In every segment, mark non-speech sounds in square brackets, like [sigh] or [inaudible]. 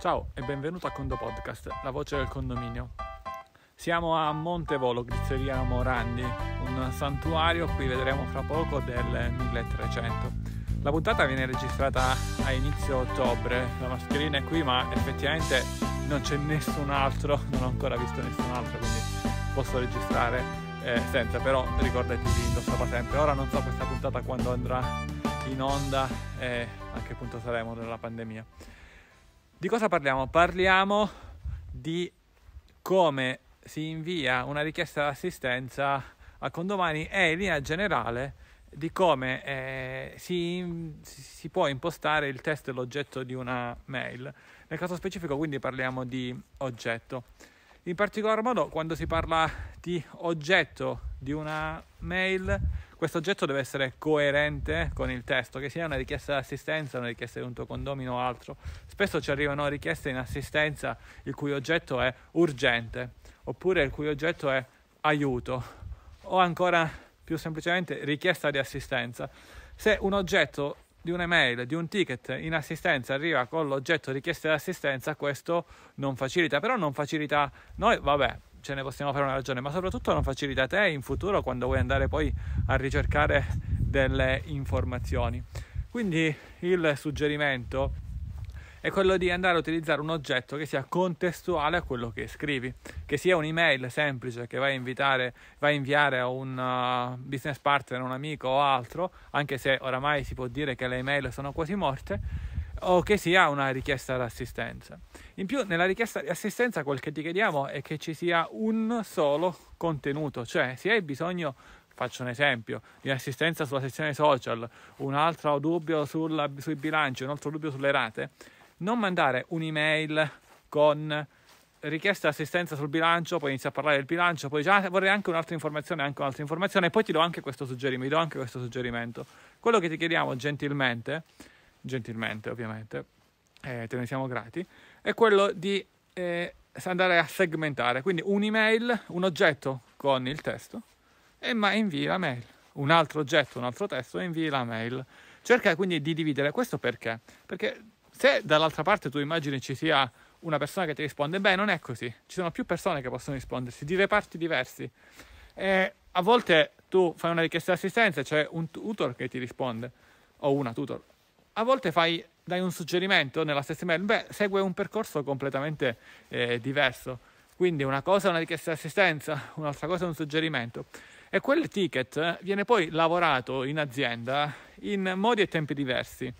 Ciao e benvenuto a Condo Podcast, la voce del condominio. Siamo a Montevolo, Grizzeria Morandi, un santuario qui vedremo fra poco del 1300. La puntata viene registrata a inizio ottobre, la mascherina è qui ma effettivamente non c'è nessun altro, non ho ancora visto nessun altro quindi posso registrare eh, senza, però ricordati di indossarla sempre. Ora non so questa puntata quando andrà in onda e eh, a che punto saremo nella pandemia. Di cosa parliamo? Parliamo di come si invia una richiesta d'assistenza a condomani e in linea generale di come eh, si, si, può impostare il testo e l'oggetto di una mail. Nel caso specifico quindi parliamo di oggetto. In particolar modo quando si parla di oggetto di una mail questo oggetto deve essere coerente con il testo, che sia una richiesta di assistenza, una richiesta di un tuo condomino o altro. Spesso ci arrivano richieste in assistenza il cui oggetto è urgente, oppure il cui oggetto è aiuto, o ancora più semplicemente richiesta di assistenza. Se un oggetto di un'email, di un ticket in assistenza arriva con l'oggetto richiesta di assistenza, questo non facilita, però non facilita noi, vabbè, ce ne possiamo fare una ragione, ma soprattutto non una facilità te in futuro quando vuoi andare poi a ricercare delle informazioni. Quindi il suggerimento è quello di andare a utilizzare un oggetto che sia contestuale a quello che scrivi, che sia un'email semplice che vai a, invitare, vai a inviare a un uh, business partner, un amico o altro, anche se oramai si può dire che le email sono quasi morte o che sia una richiesta d'assistenza. In più, nella richiesta di assistenza quel che ti chiediamo è che ci sia un solo contenuto, cioè se hai bisogno, faccio un esempio, di assistenza sulla sezione social, un altro dubbio sulla, sui bilanci, un altro dubbio sulle rate, non mandare un'email con richiesta di assistenza sul bilancio, poi inizia a parlare del bilancio, poi già vorrei anche un'altra informazione, anche un'altra informazione, e poi ti do anche questo suggerimento, do anche questo suggerimento. Quello che ti chiediamo gentilmente gentilmente ovviamente, eh, te ne siamo grati, è quello di eh, andare a segmentare, quindi un'email, un oggetto con il testo, e ma invii la mail, un altro oggetto, un altro testo, e invii la mail. Cerca quindi di dividere, questo perché? Perché se dall'altra parte tu immagini ci sia una persona che ti risponde, beh non è così, ci sono più persone che possono rispondersi, di reparti diversi. E a volte tu fai una richiesta di assistenza, e c'è un tutor che ti risponde, o una tutor, a volte fai, dai un suggerimento nella stessa email, beh, segue un percorso completamente eh, diverso. Quindi una cosa è una richiesta di assistenza, [laughs] un'altra cosa è un suggerimento. E quel ticket eh, viene poi lavorato in azienda in modi e tempi diversi.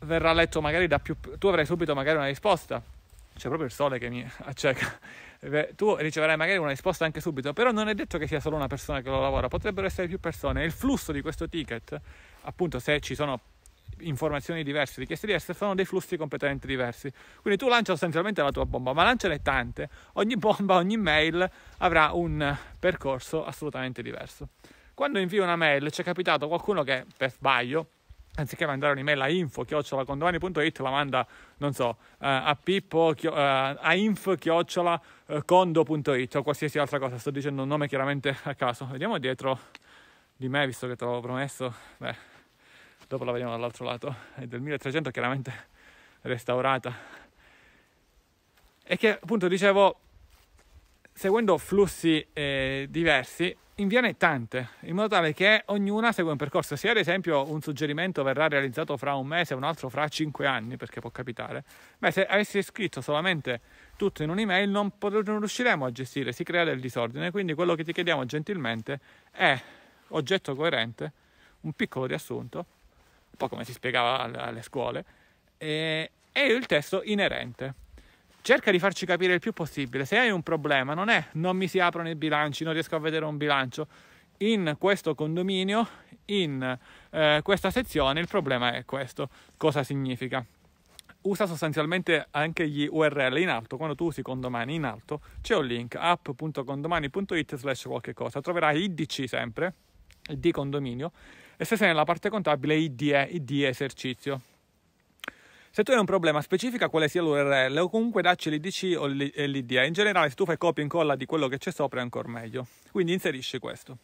Verrà letto magari da più... tu avrai subito magari una risposta. C'è proprio il sole che mi acceca [laughs] tu riceverai magari una risposta anche subito, però non è detto che sia solo una persona che lo lavora, potrebbero essere più persone. Il flusso di questo ticket appunto se ci sono informazioni diverse, richieste diverse, sono dei flussi completamente diversi. Quindi tu lancia sostanzialmente la tua bomba, ma lanciane tante. Ogni bomba, ogni mail avrà un percorso assolutamente diverso. Quando invio una mail, ci è capitato qualcuno che per sbaglio anziché mandare un'email a info chiocciola condomani.it la manda non so eh, a pippo eh, a inf chiocciola eh, condo.it o qualsiasi altra cosa sto dicendo un nome chiaramente a caso vediamo dietro di me, visto che te l'avevo promesso, beh, dopo la vediamo dall'altro lato, è del 1300 chiaramente restaurata. E che appunto dicevo, seguendo flussi eh, diversi, inviene tante, in modo tale che ognuna segue un percorso. Se ad esempio un suggerimento verrà realizzato fra un mese, un altro fra cinque anni, perché può capitare, beh, se avessi scritto solamente tutto in un'email non, non riusciremo a gestire, si crea del disordine. Quindi quello che ti chiediamo gentilmente è oggetto coerente, un piccolo riassunto, un po' come si spiegava alle scuole, e, e il testo inerente cerca di farci capire il più possibile. Se hai un problema, non è non mi si aprono i bilanci, non riesco a vedere un bilancio. In questo condominio, in eh, questa sezione, il problema è questo. Cosa significa? Usa sostanzialmente anche gli URL in alto, quando tu usi condomani in alto c'è un link app.condomani.it slash qualche cosa, troverai IDC sempre, il D condominio e se sei nella parte contabile id, id esercizio. Se tu hai un problema, specifica quale sia l'URL o comunque dacci l'IDC o l'ID. In generale, se tu fai copia e incolla di quello che c'è sopra è ancora meglio. Quindi inserisci questo.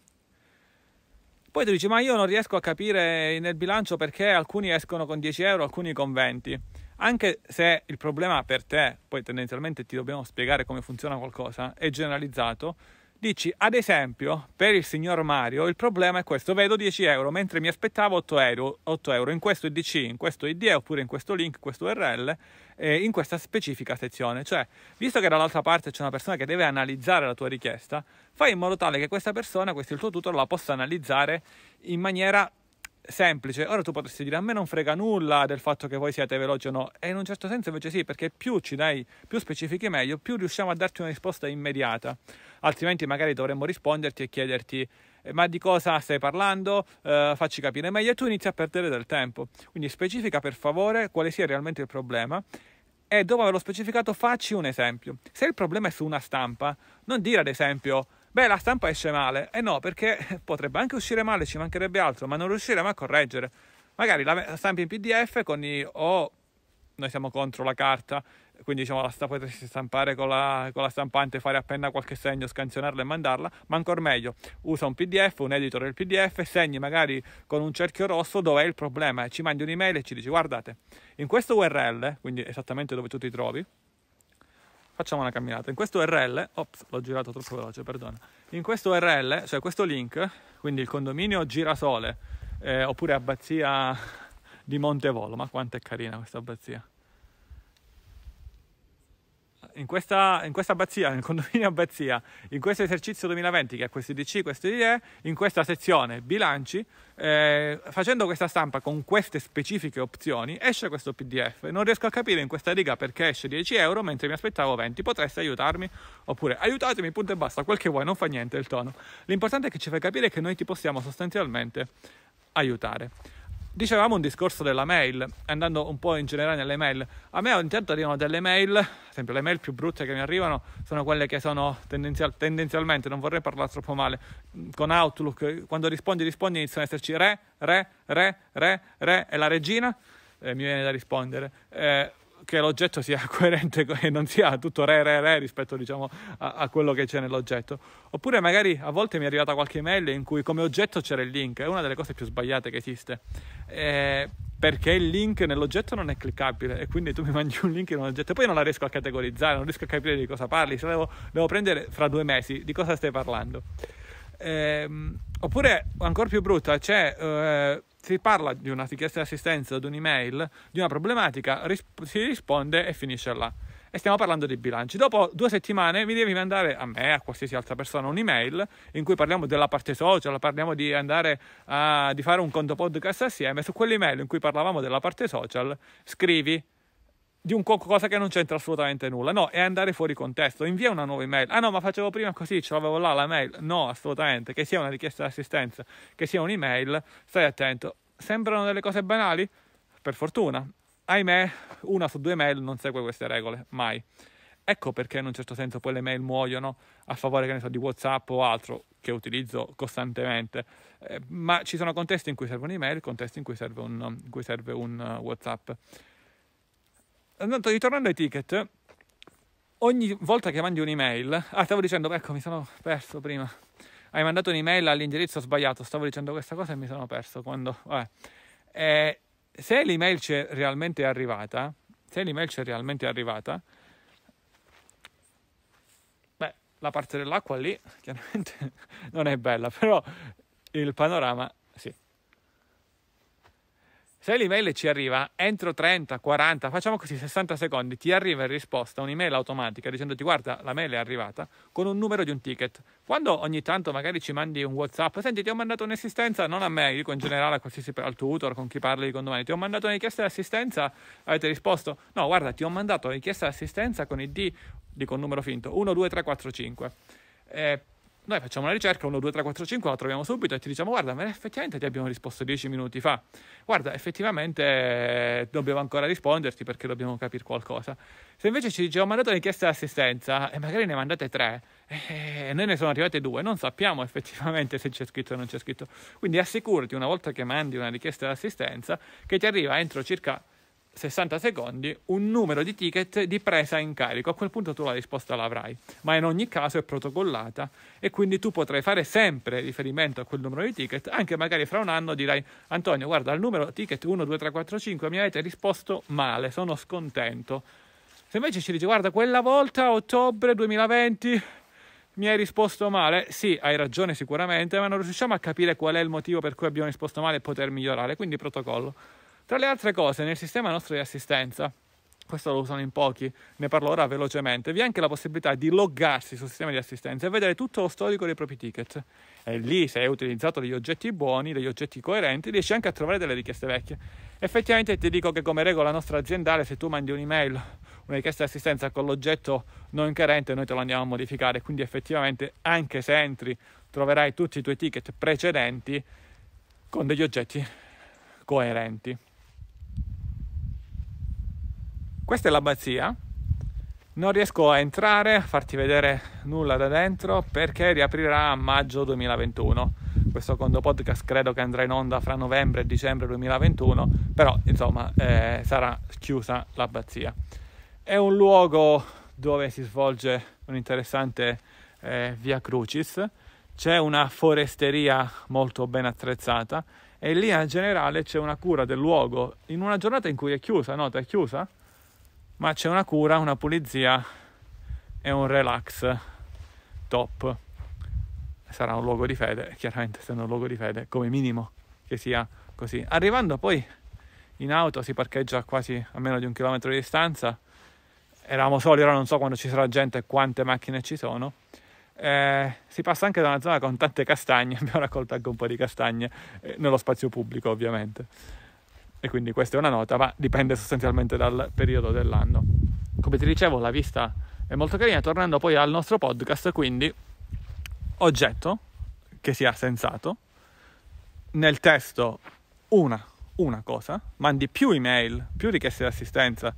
Poi tu dici, ma io non riesco a capire nel bilancio perché alcuni escono con 10 euro, alcuni con 20. Anche se il problema per te, poi tendenzialmente ti dobbiamo spiegare come funziona qualcosa, è generalizzato, Dici, ad esempio, per il signor Mario il problema è questo, vedo 10 euro, mentre mi aspettavo 8 euro, 8 euro in questo IDC, in questo ID, oppure in questo link, in questo URL, eh, in questa specifica sezione. Cioè, visto che dall'altra parte c'è una persona che deve analizzare la tua richiesta, fai in modo tale che questa persona, questo il tuo tutor, la possa analizzare in maniera semplice. Ora tu potresti dire a me non frega nulla del fatto che voi siate veloci o no, e in un certo senso invece sì, perché più ci dai, più specifichi meglio, più riusciamo a darti una risposta immediata. Altrimenti magari dovremmo risponderti e chiederti eh, ma di cosa stai parlando? Eh, facci capire meglio e tu inizi a perdere del tempo. Quindi specifica per favore quale sia realmente il problema e dopo averlo specificato facci un esempio. Se il problema è su una stampa, non dire ad esempio beh la stampa esce male, e eh no perché [laughs] potrebbe anche uscire male, ci mancherebbe altro, ma non riusciremo a correggere. Magari la stampa in PDF con i o noi siamo contro la carta, quindi diciamo la stampa potresti stampare con la, con la, stampante, fare appena qualche segno, scansionarla e mandarla, ma ancora meglio, usa un PDF, un editor del PDF, segni magari con un cerchio rosso dove è il problema, ci mandi un'email e ci dici guardate, in questo URL, quindi esattamente dove tu ti trovi, facciamo una camminata. In questo RL, ops, l'ho girato troppo veloce, perdona. In questo RL, cioè questo link, quindi il condominio Girasole, eh, oppure abbazia di Montevolo, ma quanto è carina questa abbazia in questa, in questa, abbazia, nel condominio abbazia, in questo esercizio 2020 che ha questi DC, questi DE, in questa sezione bilanci, eh, facendo questa stampa con queste specifiche opzioni, esce questo PDF. Non riesco a capire in questa riga perché esce 10 euro mentre mi aspettavo 20. Potreste aiutarmi? Oppure aiutatemi, punto e basta, quel che vuoi, non fa niente il tono. L'importante è che ci fai capire che noi ti possiamo sostanzialmente aiutare. Dicevamo un discorso della mail, andando un po' in generale nelle mail. A me ogni tanto arrivano delle mail, ad esempio le mail più brutte che mi arrivano sono quelle che sono tendenzial- tendenzialmente, non vorrei parlare troppo male, con Outlook, quando rispondi rispondi iniziano ad esserci re, re, re, re, re e la regina, eh, mi viene da rispondere. Eh, che l'oggetto sia [laughs] coerente e non sia tutto re re re rispetto diciamo, a, a, quello che c'è nell'oggetto. Oppure magari a volte mi è arrivata qualche mail in cui come oggetto c'era il link, è una delle cose più sbagliate che esiste. Eh, perché il link nell'oggetto non è cliccabile e quindi tu mi mandi un link in un oggetto e poi non la riesco a categorizzare, non riesco a capire di cosa parli, se devo, devo prendere fra due mesi di cosa stai parlando. Eh, oppure, ancora più brutta, c'è... Eh, si parla di una richiesta di assistenza, di un'email, di una problematica, risp- si risponde e finisce là. E stiamo parlando di bilanci. Dopo due settimane mi devi mandare a me, a qualsiasi altra persona, un'email in cui parliamo della parte social, parliamo di andare a di fare un conto podcast assieme. Su quell'email in cui parlavamo della parte social, scrivi di un qualcosa che non c'entra assolutamente nulla. No, è andare fuori contesto. Invia una nuova email. Ah no, ma facevo prima così, ce l'avevo là la mail. No, assolutamente. Che sia una richiesta di assistenza, che sia un'email, stai attento. Sembrano delle cose banali? Per fortuna. Ahimè, una su due mail non segue queste regole, mai. Ecco perché in un certo senso poi le mail muoiono a favore, che ne so, di WhatsApp o altro che utilizzo costantemente. Eh, ma ci sono contesti in cui serve un'email, contesti in cui serve un, in cui serve un uh, WhatsApp. Andando, ritornando ai ticket, ogni volta che mandi un'email, ah, stavo dicendo, ecco, mi sono perso prima. Hai mandato un'email all'indirizzo sbagliato, stavo dicendo questa cosa e mi sono perso quando, eh, se l'email c'è realmente arrivata, se l'email c'è realmente arrivata, beh, la parte dell'acqua lì chiaramente [laughs] non è bella, però il panorama se l'email ci arriva entro 30, 40, facciamo così 60 secondi, ti arriva in risposta un'email automatica dicendoti guarda la mail è arrivata con un numero di un ticket. Quando ogni tanto magari ci mandi un WhatsApp, senti ti ho mandato un'assistenza, non a me, dico in generale a qualsiasi, al tutor, con chi parli di domani, ti ho mandato una richiesta di assistenza, avete risposto no guarda ti ho mandato una richiesta di assistenza con il D, dico un numero finto, 12345. Eh, noi facciamo una ricerca 1, 2, 3, 4, 5, la troviamo subito e ti diciamo guarda, effettivamente ti abbiamo risposto 10 minuti fa. Guarda, effettivamente eh, dobbiamo ancora risponderti perché dobbiamo capire qualcosa. Se invece ci dice ho mandato un'inchiesta di d'assistenza e magari ne mandate tre e eh, noi ne sono arrivate due, non sappiamo effettivamente se c'è scritto o non c'è scritto. Quindi assicurati una volta che mandi una richiesta d'assistenza che ti arriva entro circa 60 secondi un numero di ticket di presa in carico. A quel punto tu la risposta l'avrai, ma in ogni caso è protocollata e quindi tu potrai fare sempre riferimento a quel numero di ticket, anche magari fra un anno dirai Antonio, guarda, il numero ticket 12345 mi avete risposto male, sono scontento. Se invece ci dici guarda, quella volta ottobre 2020 mi hai risposto male? Sì, hai ragione sicuramente, ma non riusciamo a capire qual è il motivo per cui abbiamo risposto male e poter migliorare, quindi protocollo. Tra le altre cose, nel sistema nostro di assistenza, questo lo usano in pochi, ne parlo ora velocemente, vi è anche la possibilità di loggarsi sul sistema di assistenza e vedere tutto lo storico dei propri ticket. E lì, se hai utilizzato degli oggetti buoni, degli oggetti coerenti, riesci anche a trovare delle richieste vecchie. Effettivamente ti dico che come regola nostra aziendale, se tu mandi un'email, una richiesta di assistenza con l'oggetto non coerente, noi te lo andiamo a modificare, quindi effettivamente anche se entri troverai tutti i tuoi ticket precedenti con degli oggetti coerenti. Questa è l'abbazia, non riesco a entrare, a farti vedere nulla da dentro perché riaprirà a maggio 2021. Questo secondo podcast credo che andrà in onda fra novembre e dicembre 2021, però insomma eh, sarà chiusa l'abbazia. È un luogo dove si svolge un interessante eh, via Crucis, c'è una foresteria molto ben attrezzata e lì in generale c'è una cura del luogo in una giornata in cui è chiusa, nota, È chiusa? ma c'è una cura, una pulizia e un relax top. Sarà un luogo di fede, chiaramente essendo un luogo di fede, come minimo che sia così. Arrivando poi in auto, si parcheggia quasi a meno di un chilometro di distanza, eravamo soli, ora non so quando ci sarà gente quante macchine ci sono. Eh, si passa anche da una zona con tante castagne, [laughs] abbiamo raccolto anche un po' di castagne, eh, nello spazio pubblico ovviamente e quindi questa è una nota, ma dipende sostanzialmente dal periodo dell'anno. Come ti dicevo, la vista è molto carina. Tornando poi al nostro podcast, quindi oggetto che sia sensato, nel testo una, una cosa, mandi più email, più richieste di assistenza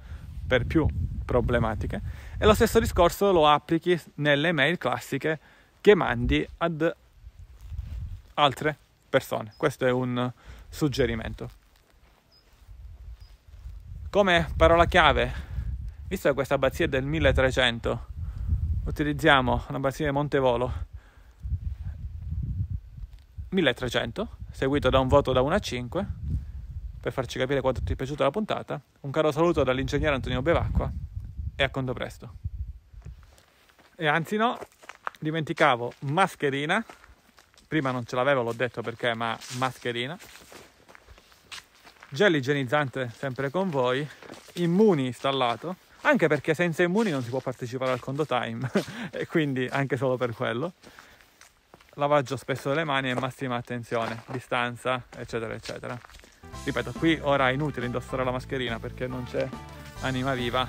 per più problematiche e lo stesso discorso lo applichi nelle mail classiche che mandi ad altre persone. Questo è un suggerimento. Come parola chiave, visto che questa abbazia è del 1300, utilizziamo l'abbazia di Montevolo 1300, seguito da un voto da 1 a 5, per farci capire quanto ti è piaciuta la puntata. Un caro saluto dall'ingegnere Antonio Bevacqua e a conto presto. E anzi no, dimenticavo mascherina, prima non ce l'avevo, l'ho detto perché, ma mascherina gel igienizzante sempre con voi, immuni installato, anche perché senza immuni non si può partecipare al condo time, [laughs] e quindi anche solo per quello. Lavaggio spesso delle mani e massima attenzione, distanza, eccetera, eccetera. Ripeto, qui ora è inutile indossare la mascherina perché non c'è anima viva,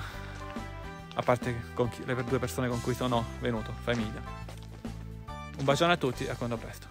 a parte chi, le due persone con cui sono venuto, famiglia. Un bacione a tutti e a quando presto.